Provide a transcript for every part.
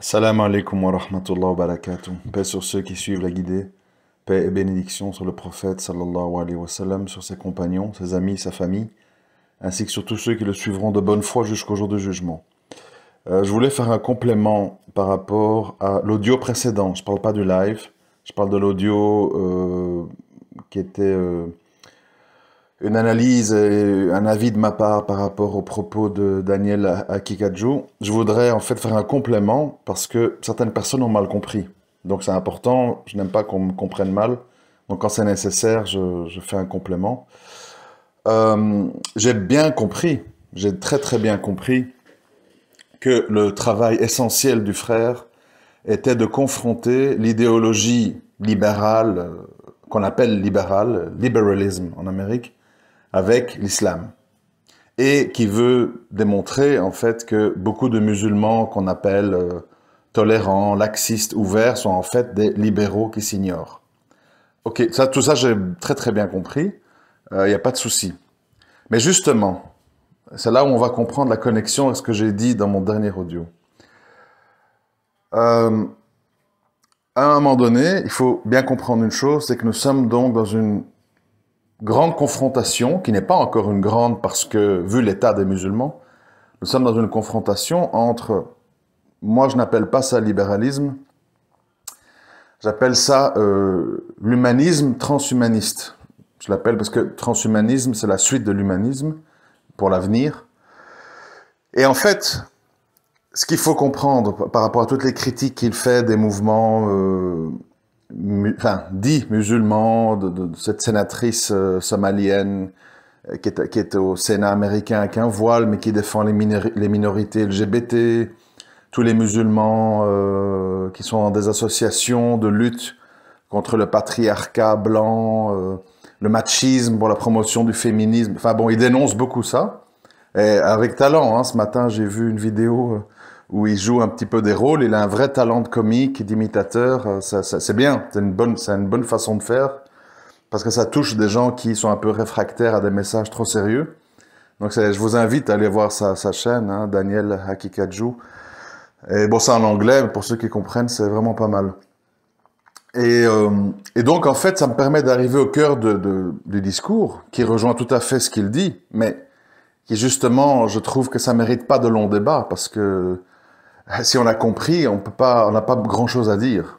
Assalamu alaikum wa rahmatullahi wa barakatuh. Paix sur ceux qui suivent la guidée. Paix et bénédiction sur le prophète sallallahu alayhi wa sallam, sur ses compagnons, ses amis, sa famille, ainsi que sur tous ceux qui le suivront de bonne foi jusqu'au jour du jugement. Euh, je voulais faire un complément par rapport à l'audio précédent. Je ne parle pas du live, je parle de l'audio euh, qui était euh, une analyse et un avis de ma part par rapport aux propos de Daniel Akikadjou. Je voudrais en fait faire un complément parce que certaines personnes ont mal compris. Donc c'est important, je n'aime pas qu'on me comprenne mal. Donc quand c'est nécessaire, je, fais un complément. Euh, j'ai bien compris, j'ai très très bien compris que le travail essentiel du frère était de confronter l'idéologie libérale, euh, qu'on appelle libérale, libéralisme en Amérique, avec l'islam et qui veut démontrer en fait que beaucoup de musulmans qu'on appelle euh, tolérants, laxistes, ouverts sont en fait des libéraux qui s'ignorent. Ok, ça, tout ça j'ai très très bien compris, il euh, n'y a pas de souci. Mais justement, c'est là où on va comprendre la connexion à ce que j'ai dit dans mon dernier audio. Euh, à un moment donné, il faut bien comprendre une chose, c'est que nous sommes donc dans une grande confrontation, qui n'est pas encore une grande parce que, vu l'état des musulmans, nous sommes dans une confrontation entre, moi je n'appelle pas ça libéralisme, j'appelle ça euh, l'humanisme transhumaniste. Je l'appelle parce que transhumanisme, c'est la suite de l'humanisme pour l'avenir. Et en fait, ce qu'il faut comprendre par rapport à toutes les critiques qu'il fait des mouvements... Euh, enfin, dit musulmans, de, cette sénatrice euh, somalienne euh, qui, est, au Sénat américain avec un voile, mais qui défend les, minorités LGBT, tous les musulmans euh, qui sont dans des associations de lutte contre le patriarcat blanc, le machisme pour la promotion du féminisme. Enfin bon, il dénonce beaucoup ça. Et avec talent, hein, ce matin, j'ai vu une vidéo où il joue un petit peu des rôles. Il a un vrai talent de comique, d'imitateur. Euh, c'est bien, c'est une, bonne, c'est une bonne façon de faire, parce que ça touche des gens qui sont un peu réfractaires à des messages trop sérieux. Donc je vous invite à aller voir sa, chaîne, hein, Daniel Hakikaju. Et bon, c'est en anglais, mais pour ceux qui comprennent, c'est vraiment pas mal. Et, euh, donc, en fait, ça me permet d'arriver au cœur de, du discours, qui rejoint tout à fait ce qu'il dit, mais qui justement, je trouve que ça mérite pas de long débat, parce que si on a compris, on peut on n'a pas grand-chose à dire.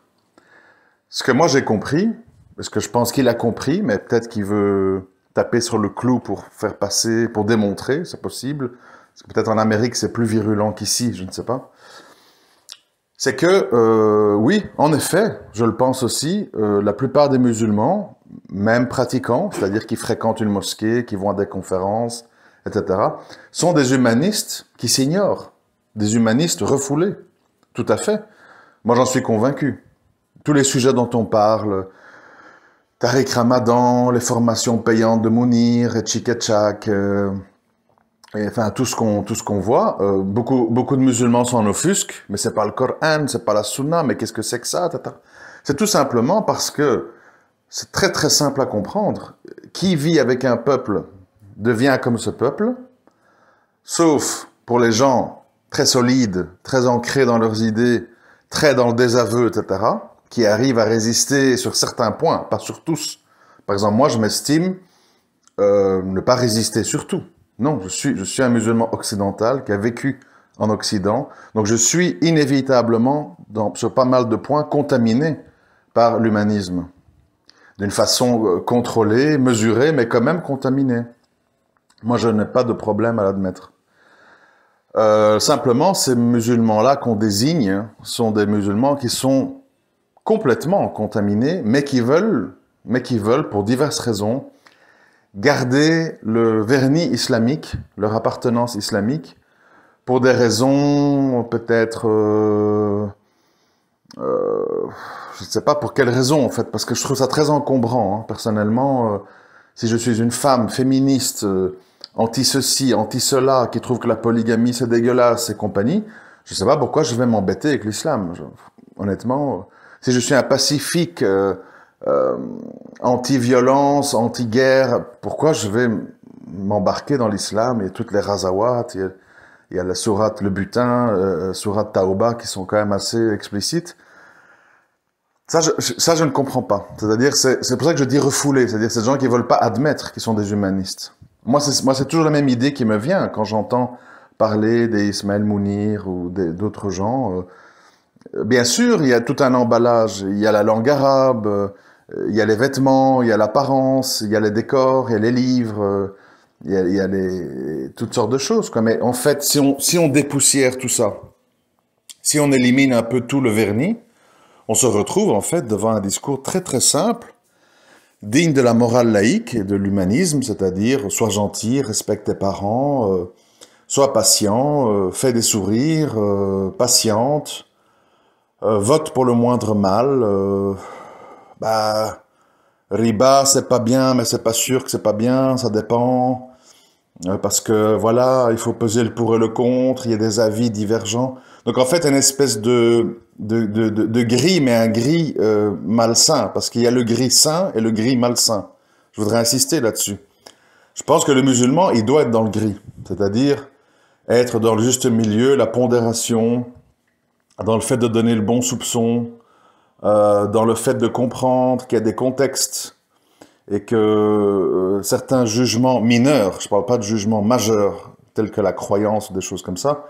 Ce que moi j'ai compris, parce que je pense qu'il a compris, mais peut-être qu'il veut taper sur le clou pour faire passer, pour démontrer, c'est possible. Peut-être en Amérique c'est plus virulent qu'ici, je ne sais pas. C'est que, euh, oui, en effet, je le pense aussi, euh, la plupart des musulmans, même pratiquants, c'est-à-dire qui fréquentent une mosquée, qui vont à des conférences, etc., sont des humanistes qui s'ignorent des humanistes refoulés. Tout à fait. Moi, j'en suis convaincu. Tous les sujets dont on parle, Tariq Ramadan, les formations payantes de Mounir, et Chikachak, euh, et enfin tout ce qu'on tout voit, euh, beaucoup beaucoup de musulmans en offusquent, mais c'est pas le Coran, c'est pas la Sunna, mais qu'est-ce que c'est que ça C'est tout simplement parce que c'est très très simple à comprendre. Qui vit avec un peuple devient comme ce peuple, sauf pour les gens très solides, très ancrés dans leurs idées, très dans le désaveu, etc., qui arrivent à résister sur certains points, pas sur tous. Par exemple, moi, je m'estime euh, ne pas résister sur tout. Non, je suis, un musulman occidental qui a vécu en Occident, donc je suis inévitablement, dans, sur pas mal de points, contaminé par l'humanisme. D'une façon euh, contrôlée, mesurée, mais quand même contaminée. Moi, je n'ai pas de problème à l'admettre. Euh, simplement, ces musulmans-là qu'on désigne sont des musulmans qui sont complètement contaminés, mais qui veulent, mais qui veulent pour diverses raisons, garder le vernis islamique, leur appartenance islamique, pour des raisons peut-être... Euh, euh, je ne sais pas pour quelles raisons en fait, parce que je trouve ça très encombrant, hein, personnellement. si je suis une femme féministe anti-ceci, anti-cela, qui trouvent que la polygamie c'est dégueulasse et compagnie, je ne sais pas pourquoi je vais m'embêter avec l'islam. Honnêtement, si je suis un pacifique euh, euh, anti-violence, anti-guerre, pourquoi je vais m'embarquer dans l'islam et toutes les razawat, il y, a, la sourate Le Butin, euh, euh sourate Taoba qui sont quand même assez explicites. Ça je, ça, je ne comprends pas. C'est-à-dire, c'est pour ça que je dis refoulé. C'est-à-dire, ces gens qui ne veulent pas admettre qu'ils sont des humanistes. Moi, c'est toujours la même idée qui me vient quand j'entends parler des Ismaël Mounir ou d'autres gens. Euh, bien sûr, il y a tout un emballage. Il y a la langue arabe, euh, il y a les vêtements, il y a l'apparence, il y a les décors, il y a les livres, euh, il y a, toutes sortes de choses. Mais en fait, si on dépoussière tout ça, si on élimine un peu tout le vernis, on se retrouve en fait devant un discours très très simple digne de la morale laïque et de l'humanisme, c'est-à-dire sois gentil, respecte tes parents, euh, sois patient, euh, fais des sourires, euh, patiente, vote pour le moindre mal. bah, riba, c'est pas bien, mais c'est pas sûr que c'est pas bien, ça dépend. Euh, parce que voilà, il faut peser le pour et le contre, il y a des avis divergents. Donc en fait, une espèce de, de, de, gris, mais un gris euh, malsain, parce qu'il y a le gris sain et le gris malsain. Je voudrais insister là-dessus. Je pense que le musulman, il doit être dans le gris, c'est-à-dire être dans le juste milieu, la pondération, dans le fait de donner le bon soupçon, euh, dans le fait de comprendre qu'il y a des contextes, et que euh, certains jugements mineurs, je ne parle pas de jugements majeurs, tels que la croyance ou des choses comme ça,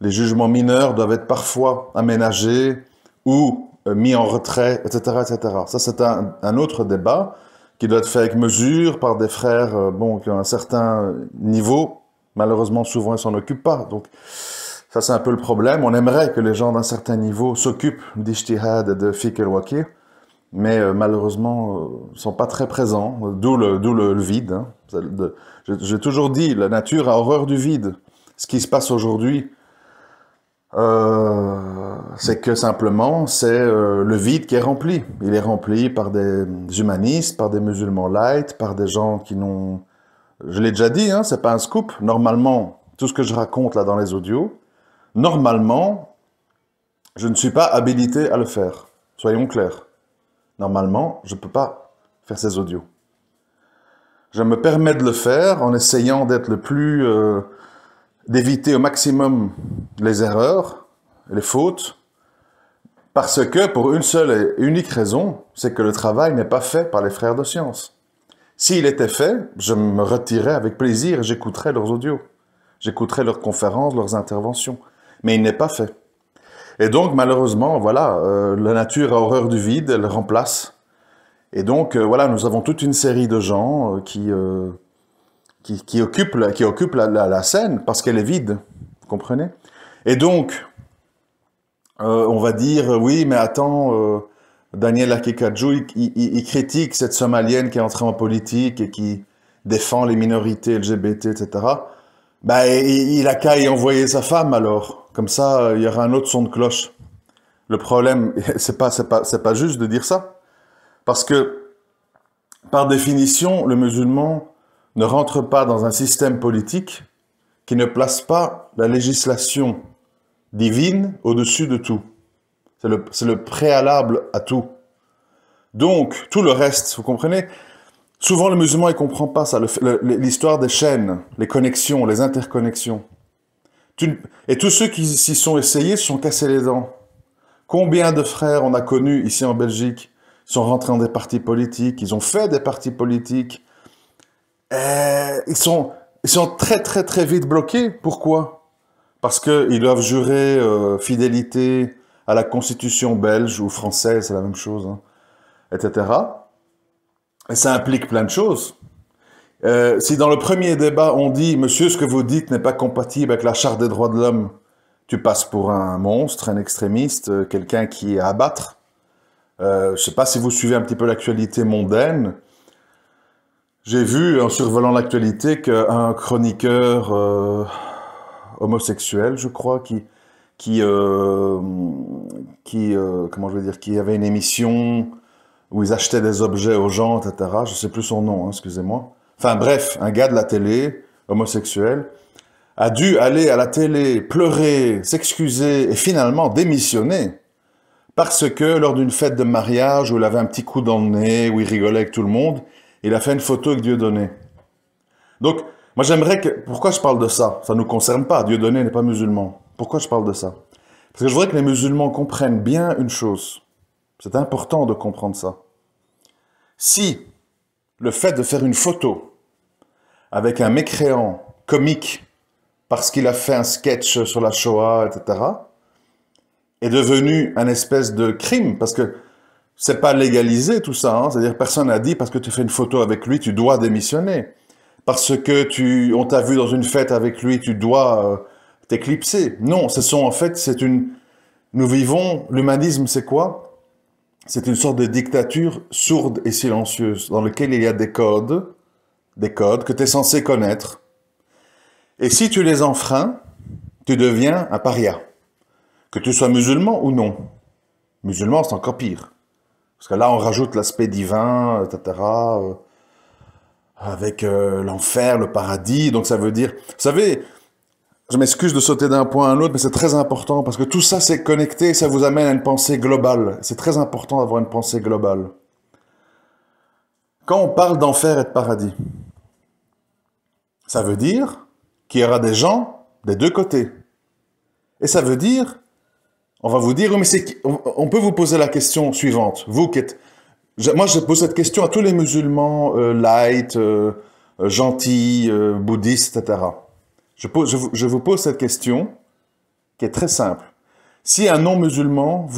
les jugements mineurs doivent être parfois aménagés ou euh, mis en retrait, etc. etc. Ça, c'est un, autre débat qui doit être fait avec mesure par des frères euh, bon, qui ont un certain niveau. Malheureusement, souvent, ils ne s'en occupent pas. Donc, ça, c'est un peu le problème. On aimerait que les gens d'un certain niveau s'occupent d'ishtihad et de fikr wakir mais euh, malheureusement, ne euh, sont pas très présents, euh, d'où le, vide. Hein. J'ai toujours dit, la nature a horreur du vide. Ce qui se passe aujourd'hui, c'est que simplement, c'est le vide qui est rempli. Il est rempli par des humanistes, par des musulmans light, par des gens qui n'ont... Je l'ai déjà dit, hein, c'est pas un scoop. Normalement, tout ce que je raconte là dans les audios, normalement, je ne suis pas habilité à le faire. Soyons clairs. Normalement, je ne peux pas faire ces audios. Je me permets de le faire en essayant d'être le plus... Euh, d'éviter au maximum les erreurs, les fautes, parce que pour une seule et unique raison, c'est que le travail n'est pas fait par les frères de science. S'il était fait, je me retirerais avec plaisir et j'écouterais leurs audios. J'écouterais leurs conférences, leurs interventions. Mais il n'est pas fait. Et donc, malheureusement, voilà, euh, la nature a horreur du vide, elle remplace. Et donc, euh, voilà, nous avons toute une série de gens euh, qui, qui, occupent, la, qui occupent la, scène parce qu'elle est vide. Vous comprenez Et donc, on va dire, oui, mais attends, Daniel Akekadjou, il, il, critique cette Somalienne qui est entrée en politique et qui défend les minorités LGBT, etc. Bah, ben, il, il a qu'à y envoyer sa femme alors. Comme ça, euh, il y aura un autre son de cloche. Le problème, c'est pas, c'est pas, c'est pas juste de dire ça. Parce que, par définition, le musulman ne rentre pas dans un système politique qui ne place pas la législation divine au-dessus de tout. C'est le, préalable à tout. Donc, tout le reste, vous comprenez Souvent, le musulman, il comprend pas ça, l'histoire des chaînes, les connexions, les interconnexions. Et tous ceux qui s'y sont essayés se sont cassés les dents. Combien de frères on a connus ici en Belgique sont rentrés dans des partis politiques, ils ont fait des partis politiques. Et eh, ils, sont, très très très vite bloqués. Pourquoi Parce qu'ils doivent jurer euh, fidélité à la constitution belge ou française, c'est la même chose, hein, etc. Et ça implique plein de choses. Euh, si dans le premier débat on dit Monsieur, ce que vous dites n'est pas compatible avec la Charte des droits de l'homme, tu passes pour un monstre, un extrémiste, euh, quelqu'un qui est à abattre. Euh, je ne sais pas si vous suivez un petit peu l'actualité mondaine. J'ai vu en survolant l'actualité qu'un chroniqueur homosexuel, je crois, qui qui qui comment je veux dire, qui avait une émission où ils achetaient des objets aux gens, etc. Je ne sais plus son nom, hein, excusez-moi Enfin bref, un gars de la télé, homosexuel, a dû aller à la télé, pleurer, s'excuser et finalement démissionner. Parce que lors d'une fête de mariage où il avait un petit coup dans le nez, où il rigolait avec tout le monde, il a fait une photo avec Dieu donné. Donc, moi j'aimerais que... Pourquoi je parle de ça Ça ne nous concerne pas, Dieu donné n'est pas musulman. Pourquoi je parle de ça Parce que je voudrais que les musulmans comprennent bien une chose. C'est important de comprendre ça. Si le fait de faire une photo avec un mécréant comique parce qu'il a fait un sketch sur la Shoah, etc., est devenu un espèce de crime parce que c'est pas légalisé tout ça. Hein. C'est-à-dire personne n'a dit parce que tu fais une photo avec lui, tu dois démissionner. Parce que tu, on t'a vu dans une fête avec lui, tu dois euh, t'éclipser. Non, ce sont en fait, c'est une, nous vivons, l'humanisme c'est quoi c'est une sorte de dictature sourde et silencieuse dans laquelle il y a des codes, des codes que tu es censé connaître. Et si tu les enfreins, tu deviens un paria. Que tu sois musulman ou non. Musulman, c'est encore pire. Parce que là, on rajoute l'aspect divin, etc. Euh, avec euh, l'enfer, le paradis. Donc ça veut dire... Vous savez, je m'excuse de sauter d'un point à l'autre, mais c'est très important parce que tout ça, c'est connecté et ça vous amène à une pensée globale. C'est très important d'avoir une pensée globale. Quand on parle d'enfer et de paradis, ça veut dire qu'il y aura des gens des deux côtés. Et ça veut dire, on va vous dire, mais on peut vous poser la question suivante. Vous qui moi, je pose cette question à tous les musulmans euh, light, euh, euh, gentils, bouddhistes, etc. Je, vous pose cette question qui est très simple. Si un non-musulman,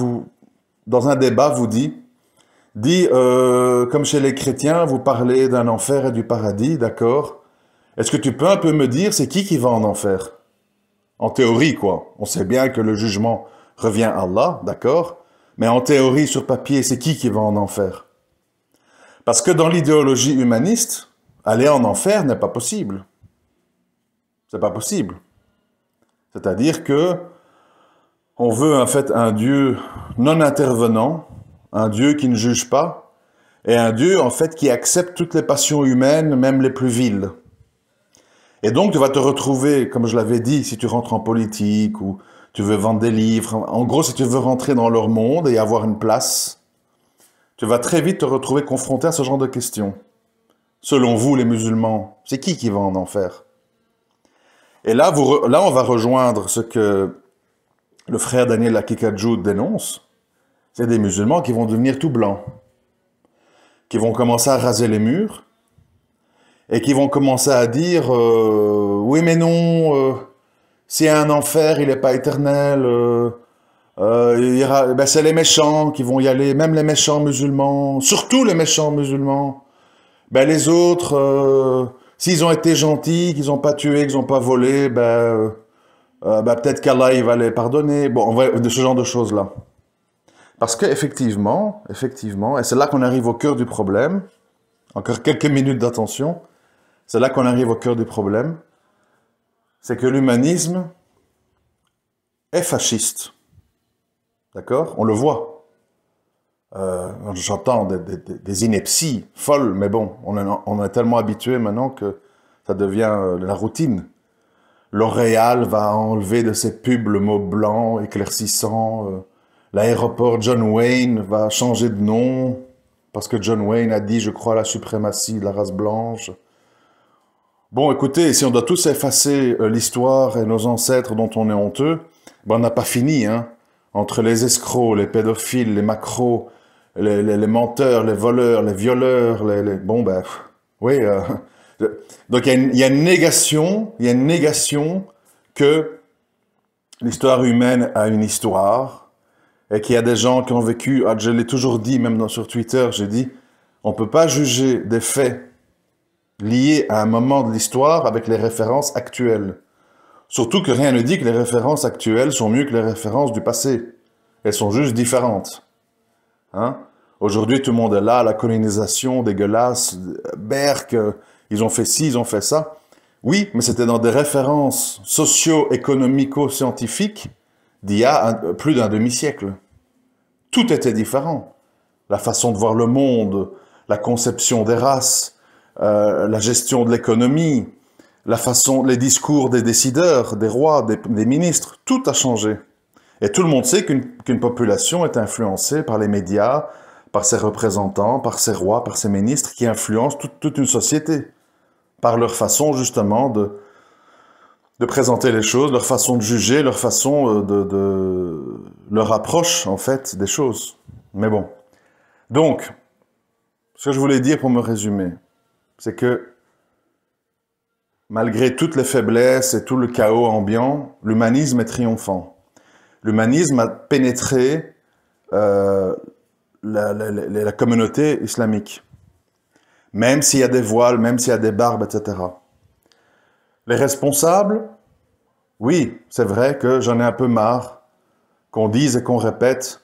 dans un débat, vous dit, dit, euh, comme chez les chrétiens, vous parlez d'un enfer et du paradis, d'accord Est-ce que tu peux un peu me dire, c'est qui qui va en enfer En théorie, quoi. On sait bien que le jugement revient à Allah, d'accord Mais en théorie, sur papier, c'est qui qui va en enfer Parce que dans l'idéologie humaniste, aller en enfer n'est pas possible. C'est pas possible. C'est-à-dire que on veut en fait un Dieu non intervenant, un Dieu qui ne juge pas, et un Dieu en fait qui accepte toutes les passions humaines, même les plus viles. Et donc tu vas te retrouver, comme je l'avais dit, si tu rentres en politique ou tu veux vendre des livres, en gros si tu veux rentrer dans leur monde et avoir une place, tu vas très vite te retrouver confronté à ce genre de questions. Selon vous les musulmans, c'est qui qui va en enfer et là, vous, là, on va rejoindre ce que le frère Daniel Akikadjou dénonce. C'est des musulmans qui vont devenir tout blancs, qui vont commencer à raser les murs et qui vont commencer à dire euh, oui mais non, euh, s'il y a un enfer, il n'est pas éternel. Euh, eh ben, c'est les méchants qui vont y aller, même les méchants musulmans, surtout les méchants musulmans. Ben, les autres, S'ils ont été gentils, qu'ils n'ont pas tué, qu'ils n'ont pas volé, ben, euh, euh, ben peut-être qu'Allah va les pardonner. Bon, de ce genre de choses-là. Parce qu'effectivement, effectivement, et c'est là qu'on arrive au cœur du problème, encore quelques minutes d'attention, c'est là qu'on arrive au cœur du problème, c'est que l'humanisme est fasciste. D'accord On le voit. J'entends euh, des, inepties folles, mais bon, on est, tellement habitué maintenant que ça devient euh, la routine. L'Oréal va enlever de ses pubs le mot blanc éclaircissant. Euh, l'aéroport John Wayne va changer de nom parce que John Wayne a dit, je crois, la suprématie de la race blanche. Bon, écoutez, si on doit tous effacer l'histoire et nos ancêtres dont on est honteux, ben on n'a pas fini, hein. Entre les escrocs, les pédophiles, les macros, les, menteurs, les voleurs, les violeurs, les, les... bon ben, oui. Euh, donc il y, a une négation, il y a une négation que l'histoire humaine a une histoire et qu'il y a des gens qui ont vécu. Ah, je l'ai toujours dit, même sur Twitter, j'ai dit, on ne peut pas juger des faits liés à un moment de l'histoire avec les références actuelles. Surtout que rien ne dit que les références actuelles sont mieux que les références du passé. Elles sont juste différentes. Hein. Aujourd'hui, tout le monde est là, la colonisation dégueulasse, Berck, euh, ils ont fait ci, ils ont fait ça. Oui, mais c'était dans des références socio-économico-scientifiques d'il y a plus d'un demi-siècle. Tout était différent. La façon de voir le monde, la conception des races, euh, la gestion de l'économie, la façon, les discours des décideurs, des rois, des ministres, tout a changé. Et tout le monde sait qu'une population est influencée par les médias, par ses représentants, par ses rois, par ses ministres, qui influencent toute une société, par leur façon justement de, de présenter les choses, leur façon de juger, leur façon euh, de, leur approche en fait des choses. Mais bon. Donc, ce que je voulais dire pour me résumer, c'est que malgré toutes les faiblesses et tout le chaos ambiant, l'humanisme est triomphant l'humanisme a pénétré euh, la, communauté islamique, même s'il y a des voiles, même s'il y a des barbes, etc. Les responsables, oui, c'est vrai que j'en ai un peu marre qu'on dise et qu'on répète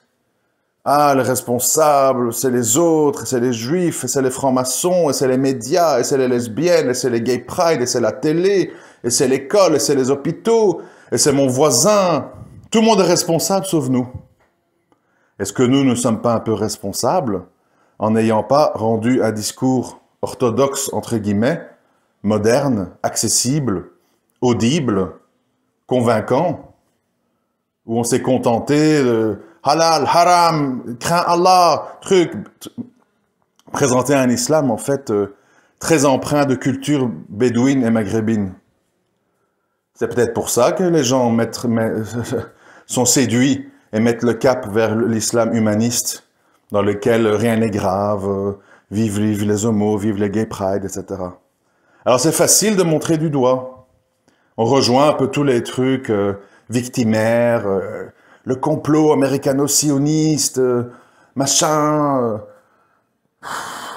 ah, les responsables, c'est les autres, c'est les juifs, c'est les francs-maçons, c'est les médias, c'est les lesbiennes, c'est les gay pride, c'est la télé, et c'est l'école, et c'est les hôpitaux, et c'est mon voisin. Tout le monde est responsable sauf nous. Est-ce que nous ne sommes pas un peu responsables en n'ayant pas rendu un discours orthodoxe, entre guillemets, moderne, accessible, audible, convaincant, où on s'est contenté de halal, haram, craint Allah, truc, présenter un islam en fait euh, très empreint de culture bédouine et maghrébine. C'est peut-être pour ça que les gens mettent, sont séduits et mettent le cap vers l'islam humaniste, dans lequel rien n'est grave, vivent vive, les homos, vive les gay pride, etc. Alors c'est facile de montrer du doigt. On rejoint un peu tous les trucs euh, victimaires, euh, le complot américano-sioniste, euh, machin,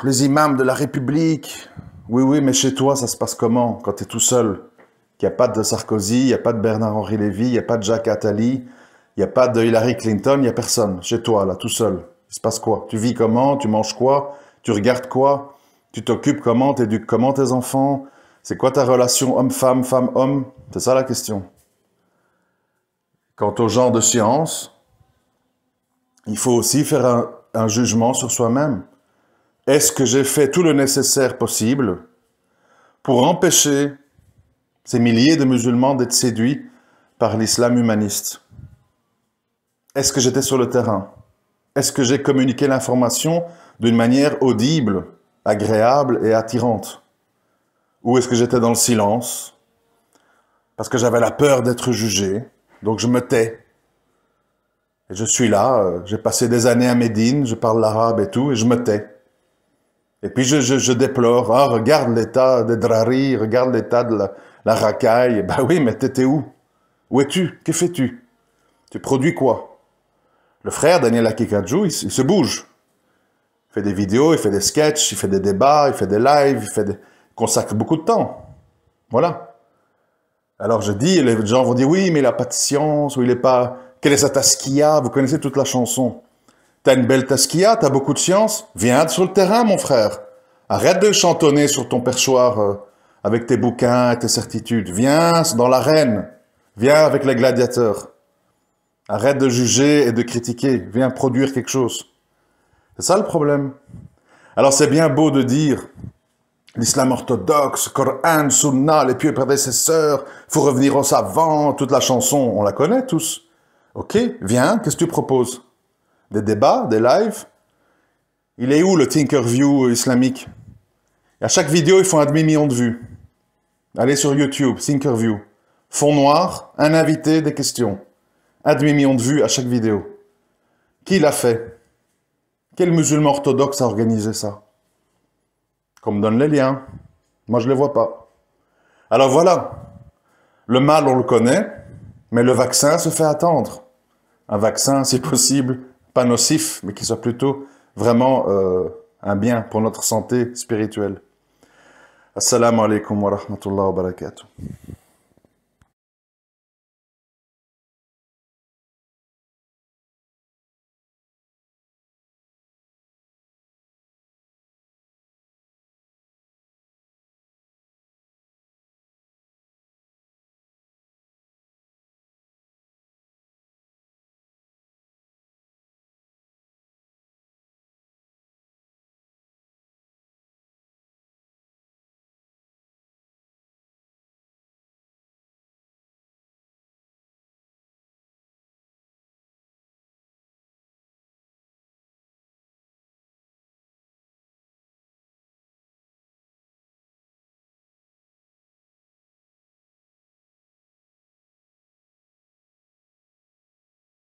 les imams de la République. Oui, oui, mais chez toi, ça se passe comment quand tu es tout seul Qu'il n'y a pas de Sarkozy, il n'y a pas de Bernard-Henri Lévy, il n'y a pas de Jacques Attali, il n'y a pas de Hillary Clinton, il n'y a personne chez toi, là, tout seul. Il se passe quoi Tu vis comment Tu manges quoi Tu regardes quoi Tu t'occupes comment éduques comment tes enfants C'est quoi ta relation homme-femme, femme-homme C'est ça la question. Quant au genre de science, il faut aussi faire un jugement sur soi-même. Est-ce que j'ai fait tout le nécessaire possible pour empêcher ces milliers de musulmans d'être séduits par l'islam humaniste est-ce que j'étais sur le terrain Est-ce que j'ai communiqué l'information d'une manière audible, agréable et attirante Ou est-ce que j'étais dans le silence Parce que j'avais la peur d'être jugé, donc je me tais. Et je suis là, euh, j'ai passé des années à Médine, je parle l'arabe et tout, et je me tais. Et puis je, déplore, ah, regarde l'état des drari, regarde l'état de la, la racaille. Ben oui, mais t'étais où Où es-tu Que fais-tu Tu produis quoi le frère Daniel Akikadjou, il, se bouge. Il fait des vidéos, il fait des sketchs, il fait des débats, il fait des lives, il, fait consacre beaucoup de temps. Voilà. Alors je dis, les gens vont dire oui, mais la patience, ou il n'est pas. Quelle est sa tasquilla Vous connaissez toute la chanson. T'as une belle tasquilla, t'as beaucoup de science. Viens sur le terrain, mon frère. Arrête de chantonner sur ton perchoir euh, avec tes bouquins et tes certitudes. Viens dans l'arène. Viens avec les gladiateurs. Arrête de juger et de critiquer. Viens produire quelque chose. C'est ça le problème. Alors c'est bien beau de dire l'islam orthodoxe, Coran, Sunna, les pieux prédécesseurs, faut revenir au savant, toute la chanson, on la connaît tous. Ok, viens, qu'est-ce que tu proposes Des débats, des lives Il est où le Thinkerview islamique À chaque vidéo, ils font un demi-million de vues. Allez sur YouTube, Thinkerview. Fond noir, un invité, des questions. Un demi-million de vues à chaque vidéo. Qui l'a fait Quel musulman orthodoxe a organisé ça Comme me donne les liens. Moi, je ne les vois pas. Alors voilà. Le mal, on le connaît, mais le vaccin se fait attendre. Un vaccin, si possible, pas nocif, mais qui soit plutôt vraiment euh, un bien pour notre santé spirituelle. Assalamu alaikum wa rahmatullahi wa barakatuh.